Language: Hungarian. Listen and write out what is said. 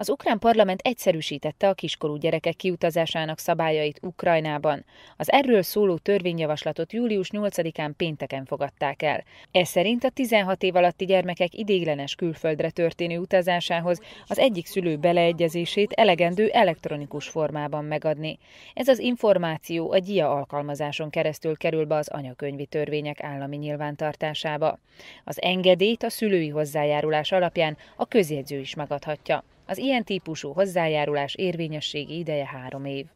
Az ukrán parlament egyszerűsítette a kiskorú gyerekek kiutazásának szabályait Ukrajnában. Az erről szóló törvényjavaslatot július 8-án pénteken fogadták el. Ez szerint a 16 év alatti gyermekek idéglenes külföldre történő utazásához az egyik szülő beleegyezését elegendő elektronikus formában megadni. Ez az információ a GIA alkalmazáson keresztül kerül be az anyakönyvi törvények állami nyilvántartásába. Az engedélyt a szülői hozzájárulás alapján a közjegyző is megadhatja. Az ilyen típusú hozzájárulás érvényességi ideje három év.